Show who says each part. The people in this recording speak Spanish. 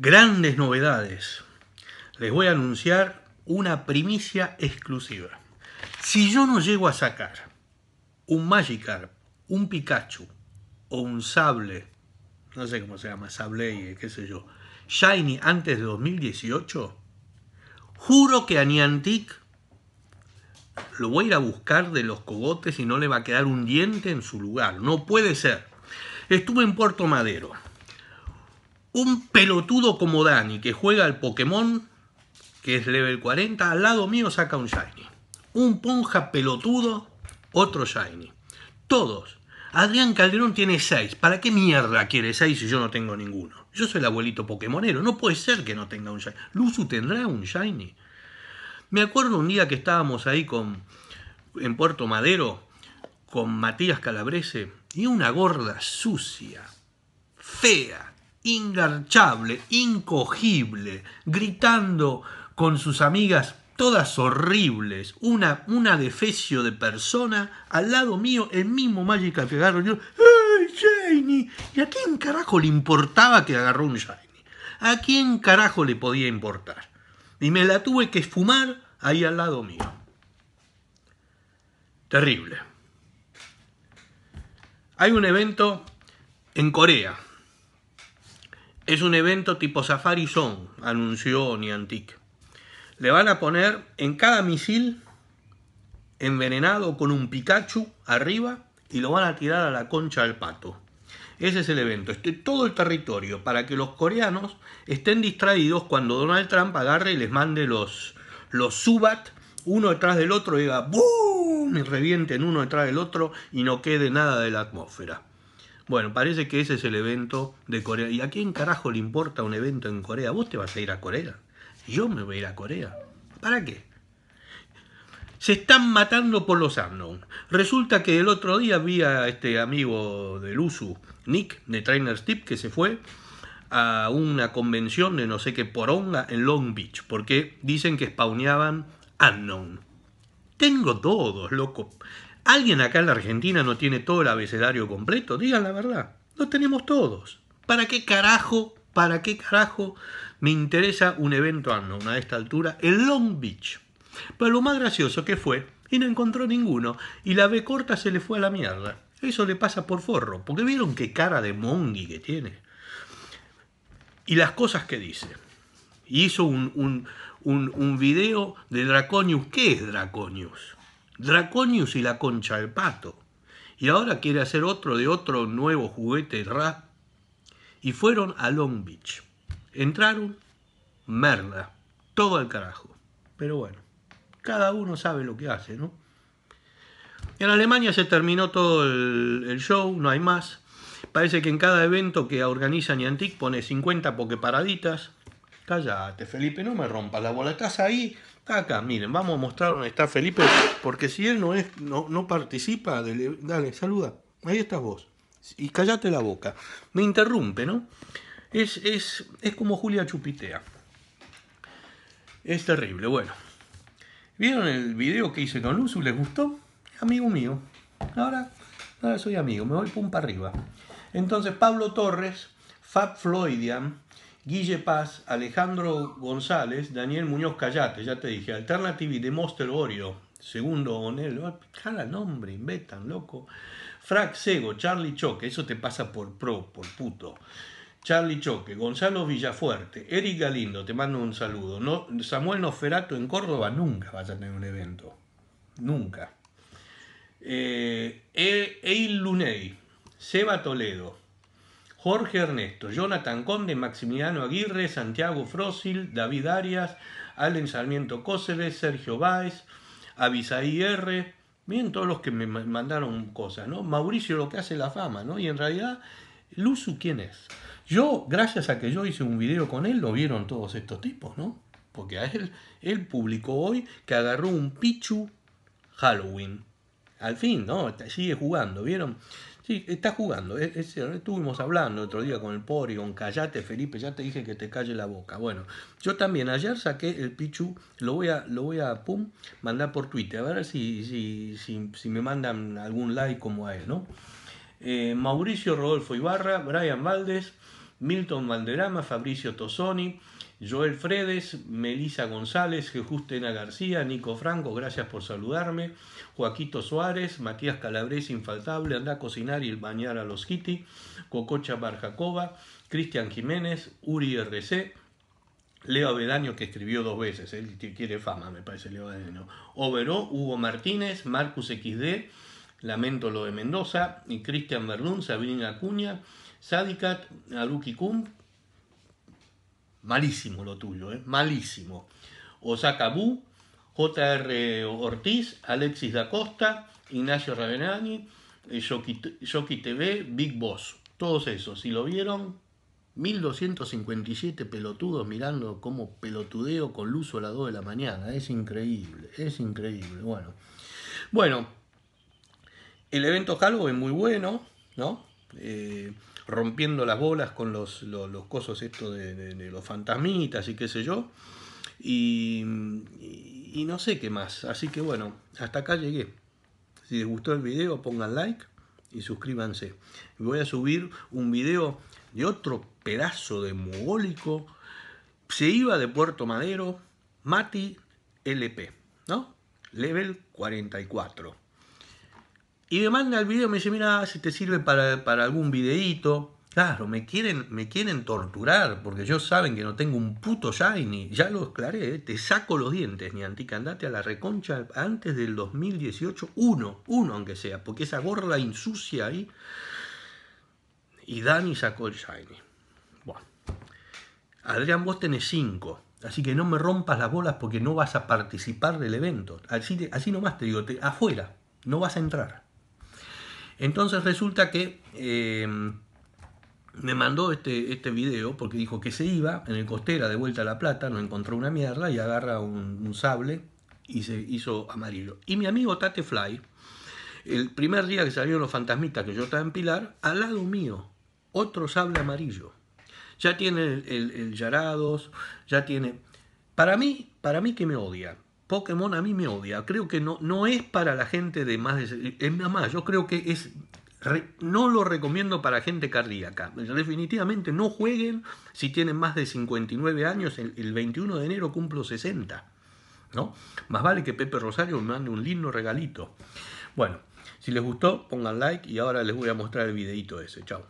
Speaker 1: grandes novedades les voy a anunciar una primicia exclusiva. Si yo no llego a sacar un Magikarp, un Pikachu o un Sable, no sé cómo se llama, Sable, qué sé yo, Shiny antes de 2018, juro que a Niantic lo voy a ir a buscar de los cogotes y no le va a quedar un diente en su lugar. No puede ser. Estuve en Puerto Madero. Un pelotudo como Dani que juega al Pokémon que es level 40, al lado mío saca un Shiny. Un Ponja pelotudo, otro Shiny. Todos. Adrián Calderón tiene 6. ¿Para qué mierda quiere 6 si yo no tengo ninguno? Yo soy el abuelito Pokémonero. No puede ser que no tenga un Shiny. Luzu tendrá un Shiny. Me acuerdo un día que estábamos ahí con, en Puerto Madero con Matías Calabrese y una gorda sucia, fea, ingarchable, incogible, gritando con sus amigas, todas horribles, una, una defecio de persona, al lado mío, el mismo mágica que agarró yo, ¡Ay, Shiny! ¿Y a quién carajo le importaba que agarró un Shiny? ¿A quién carajo le podía importar? Y me la tuve que fumar ahí al lado mío. Terrible. Hay un evento en Corea. Es un evento tipo Safari Zone, anunció Niantic le van a poner en cada misil envenenado con un Pikachu arriba y lo van a tirar a la concha del pato. Ese es el evento. Este, todo el territorio para que los coreanos estén distraídos cuando Donald Trump agarre y les mande los, los Subat uno detrás del otro y diga ¡boom! y revienten uno detrás del otro y no quede nada de la atmósfera. Bueno, parece que ese es el evento de Corea. ¿Y a quién carajo le importa un evento en Corea? ¿Vos te vas a ir a Corea? Yo me voy a ir a Corea. ¿Para qué? Se están matando por los unknown. Resulta que el otro día vi a este amigo del USU, Nick, de Trainer's Tip, que se fue a una convención de no sé qué poronga en Long Beach, porque dicen que spawneaban unknown. Tengo todos, loco. ¿Alguien acá en la Argentina no tiene todo el abecedario completo? Digan la verdad. No tenemos todos. ¿Para qué carajo ¿para qué carajo me interesa un evento una a esta altura El Long Beach? Pero lo más gracioso que fue, y no encontró ninguno, y la B corta se le fue a la mierda. Eso le pasa por forro, porque vieron qué cara de mongi que tiene. Y las cosas que dice. Hizo un, un video de Draconius. ¿Qué es Draconius? Draconius y la concha del pato. Y ahora quiere hacer otro de otro nuevo juguete rap y fueron a Long Beach. Entraron, merda, todo el carajo. Pero bueno, cada uno sabe lo que hace, ¿no? En Alemania se terminó todo el, show, no hay más. Parece que en cada evento que organiza Niantic pone 50 pokeparaditas. Cállate, Felipe, no me rompas la bola. Estás ahí, está acá. Miren, vamos a mostrar dónde está Felipe, porque si él no es, no, no participa, dale, saluda. Ahí estás vos y callate la boca. Me interrumpe, ¿no? Es, es, como Julia Chupitea. Es terrible, bueno. ¿Vieron el video que hice con Luzu? ¿Les gustó? Amigo mío. Ahora, ahora soy amigo, me voy pum para arriba. Entonces, Pablo Torres, Fab Floydian, Guille Paz, Alejandro González, Daniel Muñoz Callate, ya te dije, Alternative y Monster Oreo, segundo Onel, oh, cada nombre, inventan, loco. Frac Sego, Charlie Choque, eso te pasa por pro, por puto. Charlie Choque, Gonzalo Villafuerte, Eric Galindo, te mando un saludo. No, Samuel Noferato en Córdoba nunca vas a tener un evento. Nunca. Eh, e, Eil Luney, Seba Toledo, Jorge Ernesto, Jonathan Conde, Maximiliano Aguirre, Santiago Frósil, David Arias, Allen Sarmiento Cóceres, Sergio Báez, Avisaí R., Miren todos los que me mandaron cosas, ¿no? Mauricio lo que hace la fama, ¿no? Y en realidad, Luzu, ¿quién es? Yo, gracias a que yo hice un video con él, lo vieron todos estos tipos, ¿no? Porque a él, él publicó hoy que agarró un Pichu Halloween al fin, ¿no? Sigue jugando, ¿vieron? Sí, está jugando. E, eh, estuvimos hablando otro día con el Pori, con Callate, Felipe, ya te dije que te calle la boca. Bueno, yo también ayer saqué el Pichu, lo voy a, lo voy a pum, mandar por Twitter, a ver si, si, si, me mandan algún like como a él, ¿no? Eh, Mauricio Rodolfo Ibarra, Brian Valdés, Milton Valderrama, Fabricio Tosoni, Joel Fredes, Melisa González, Jesús García, Nico Franco, gracias por saludarme, Joaquito Suárez, Matías Calabrés, infaltable, anda a cocinar y bañar a los Kitty, Cococha Barjacova, Cristian Jiménez, Uri RC, Leo Avedaño, que escribió dos veces, él quiere fama, me parece Leo Avedaño, Oberó, Hugo Martínez, Marcus XD, Lamento lo de Mendoza, y Cristian Berlún, Sabrina Acuña, Sadikat, Aruki Kum. Malísimo lo tuyo, ¿eh? malísimo. Osaka Bu, J.R. Ortiz, Alexis Da Costa, Ignacio Ravenani, eh, Yoki, TV, Big Boss. Todos esos, si lo vieron, 1257 pelotudos mirando como pelotudeo con luz a las 2 de la mañana. Es increíble, es increíble. Bueno, bueno el evento es muy bueno, ¿no? Eh, rompiendo las bolas con los, los, cosos estos de, los fantasmitas y qué sé yo. Y, no sé qué más. Así que bueno, hasta acá llegué. Si les gustó el video, pongan like y suscríbanse. Voy a subir un video de otro pedazo de mogólico. Se iba de Puerto Madero, Mati LP, ¿no? Level 44. Y me manda el video, me dice, mira, si te sirve para, algún videíto. Claro, me quieren, me quieren torturar, porque ellos saben que no tengo un puto shiny. Ya lo aclaré, eh, te saco los dientes, antica. andate a la reconcha antes del 2018. Uno, uno aunque sea, porque esa gorra insucia ahí. Y Dani sacó el shiny. Bueno. Adrián, vos tenés cinco. Así que no me rompas las bolas porque no vas a participar del evento. Así, así nomás te digo, te, afuera, no vas a entrar. Entonces resulta que em, me mandó este, este video porque dijo que se iba en el costera de vuelta a La Plata, no encontró una mierda y agarra un, sable y se hizo amarillo. Y mi amigo Tate Fly, el primer día que salieron los fantasmitas que yo estaba en Pilar, al lado mío, otro sable amarillo. Ya tiene el, Yarados, ya tiene... Para mí, para mí que me odian Pokémon a mí me odia. Creo que no, no es para la gente de más de... Eh, es más, yo creo que es... no lo recomiendo para gente cardíaca. Definitivamente no jueguen si tienen más de 59 años. El, 21 de enero cumplo 60. ¿no? Más vale que Pepe Rosario me mande un lindo regalito. Bueno, si les gustó, pongan like y ahora les voy a mostrar el videito ese. Chao.